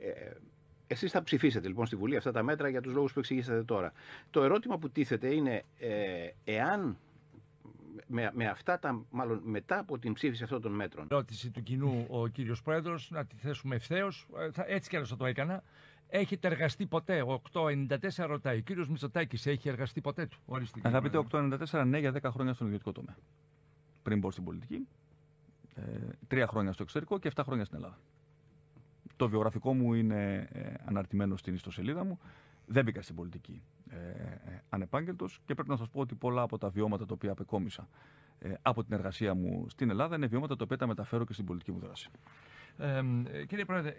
Ε, Εσείς θα ψηφίσετε λοιπόν στη Βουλή αυτά τα μέτρα για τους λόγους που εξηγήσατε τώρα. Το ερώτημα που τίθεται είναι ε, εάν με, με αυτά τα, μάλλον μετά από την ψήφιση αυτών των μέτρων. Ερώτηση του κοινού ο κύριος Πρόεδρος, να τη θέσουμε ευθέως. Ε, έτσι κι άλλω θα το έκανα. Έχετε εργαστεί ποτέ, 894 ρωτάει, ο Κύριος Μητσοτάκης έχει εργαστεί ποτέ του. Ορίστε, Αγαπητέ 894, ναι για 10 χρόνια στον ιδιωτικό τομέα. Πριν μπω στην πολιτική, 3 ε, χρόνια στο εξωτερικό και 7 χρόνια στην Ελλάδα. Το βιογραφικό μου είναι ε, αναρτημένο στην ιστοσελίδα μου. Δεν μπήκα στην πολιτική ε, ε ανεπάγγελτος και πρέπει να σας πω ότι πολλά από τα βιώματα τα οποία απεκόμισα ε, από την εργασία μου στην Ελλάδα είναι βιώματα τα οποία τα μεταφέρω και στην πολιτική μου δράση. κύριε Πρόεδρε,